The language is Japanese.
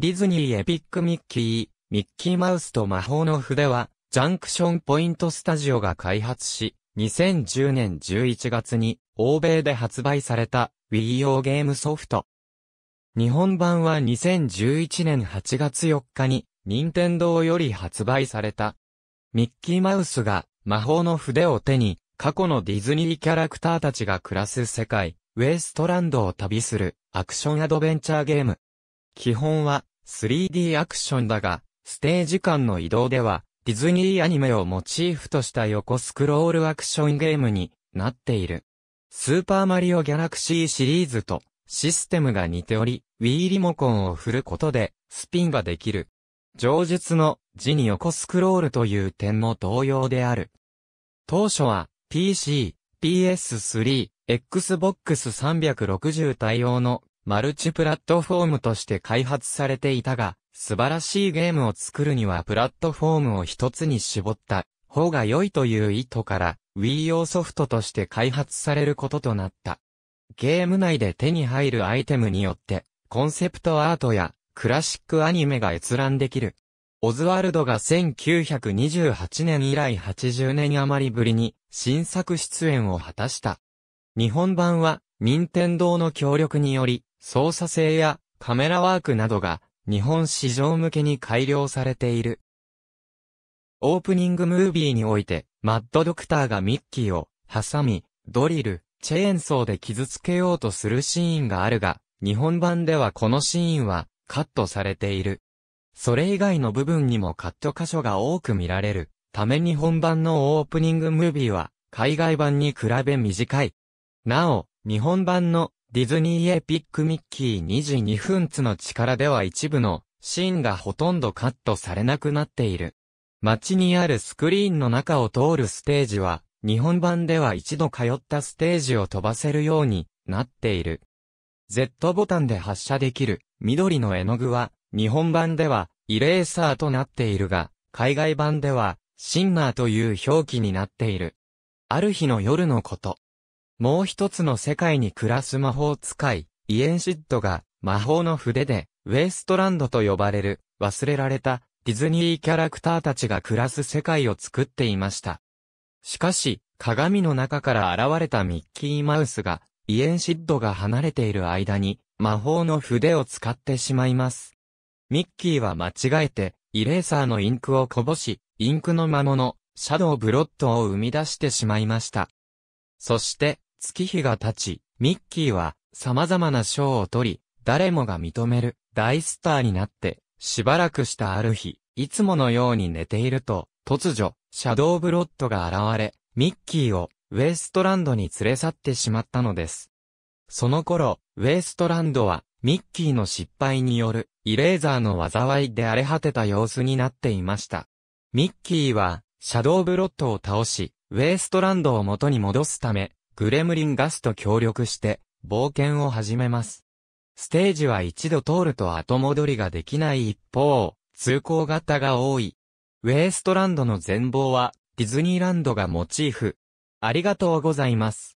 ディズニーエピックミッキー、ミッキーマウスと魔法の筆は、ジャンクションポイントスタジオが開発し、2010年11月に、欧米で発売された、Wii 用ゲームソフト。日本版は2011年8月4日に、任天堂より発売された。ミッキーマウスが、魔法の筆を手に、過去のディズニーキャラクターたちが暮らす世界、ウイストランドを旅する、アクションアドベンチャーゲーム。基本は 3D アクションだが、ステージ間の移動では、ディズニーアニメをモチーフとした横スクロールアクションゲームになっている。スーパーマリオギャラクシーシリーズとシステムが似ており、Wii リモコンを振ることでスピンができる。上述の字に横スクロールという点も同様である。当初は PC、PS3、Xbox 360対応のマルチプラットフォームとして開発されていたが、素晴らしいゲームを作るにはプラットフォームを一つに絞った方が良いという意図から Wii 用ソフトとして開発されることとなった。ゲーム内で手に入るアイテムによってコンセプトアートやクラシックアニメが閲覧できる。オズワルドが1928年以来80年余りぶりに新作出演を果たした。日本版は任天堂の協力により操作性やカメラワークなどが日本市場向けに改良されている。オープニングムービーにおいて、マッドドクターがミッキーを、ハサミ、ドリル、チェーンソーで傷つけようとするシーンがあるが、日本版ではこのシーンは、カットされている。それ以外の部分にもカット箇所が多く見られる。ため日本版のオープニングムービーは、海外版に比べ短い。なお、日本版のディズニーエピックミッキー2時2分つの力では一部のシーンがほとんどカットされなくなっている。街にあるスクリーンの中を通るステージは、日本版では一度通ったステージを飛ばせるようになっている。Z ボタンで発射できる緑の絵の具は、日本版ではイレーサーとなっているが、海外版ではシンナーという表記になっている。ある日の夜のこと。もう一つの世界に暮らす魔法使い、イエンシッドが、魔法の筆で、ウェイストランドと呼ばれる、忘れられた、ディズニーキャラクターたちが暮らす世界を作っていました。しかし、鏡の中から現れたミッキーマウスが、イエンシッドが離れている間に、魔法の筆を使ってしまいます。ミッキーは間違えて、イレーサーのインクをこぼし、インクの魔物、シャドウブロッドを生み出してしまいました。そして、月日が経ち、ミッキーは様々な賞を取り、誰もが認める大スターになって、しばらくしたある日、いつものように寝ていると、突如、シャドーブロッドが現れ、ミッキーをウイストランドに連れ去ってしまったのです。その頃、ウイストランドは、ミッキーの失敗による、イレーザーの災いで荒れ果てた様子になっていました。ミッキーは、シャドーブロッドを倒し、ウイストランドを元に戻すため、グレムリンガスと協力して、冒険を始めます。ステージは一度通ると後戻りができない一方、通行型が多い。ウェイストランドの全貌は、ディズニーランドがモチーフ。ありがとうございます。